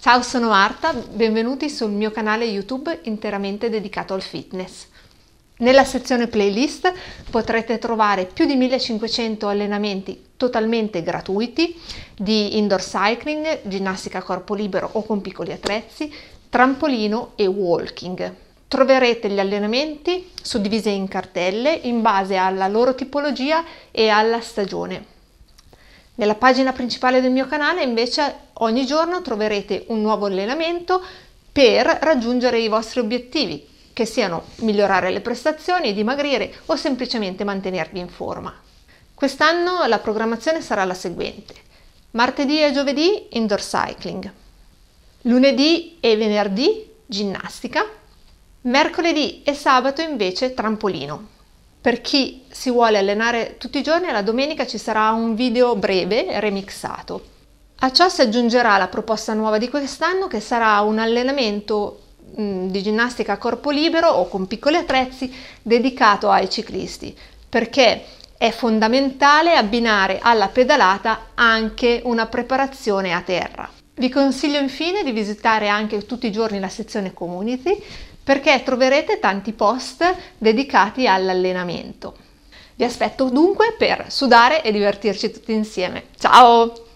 Ciao, sono Marta, benvenuti sul mio canale YouTube interamente dedicato al fitness. Nella sezione playlist potrete trovare più di 1500 allenamenti totalmente gratuiti di indoor cycling, ginnastica a corpo libero o con piccoli attrezzi, trampolino e walking. Troverete gli allenamenti suddivisi in cartelle in base alla loro tipologia e alla stagione. Nella pagina principale del mio canale invece ogni giorno troverete un nuovo allenamento per raggiungere i vostri obiettivi, che siano migliorare le prestazioni, dimagrire o semplicemente mantenervi in forma. Quest'anno la programmazione sarà la seguente. Martedì e giovedì indoor cycling, lunedì e venerdì ginnastica, mercoledì e sabato invece trampolino. Per chi si vuole allenare tutti i giorni, alla domenica ci sarà un video breve remixato. A ciò si aggiungerà la proposta nuova di quest'anno che sarà un allenamento mm, di ginnastica a corpo libero o con piccoli attrezzi dedicato ai ciclisti, perché è fondamentale abbinare alla pedalata anche una preparazione a terra. Vi consiglio infine di visitare anche tutti i giorni la sezione community perché troverete tanti post dedicati all'allenamento. Vi aspetto dunque per sudare e divertirci tutti insieme. Ciao!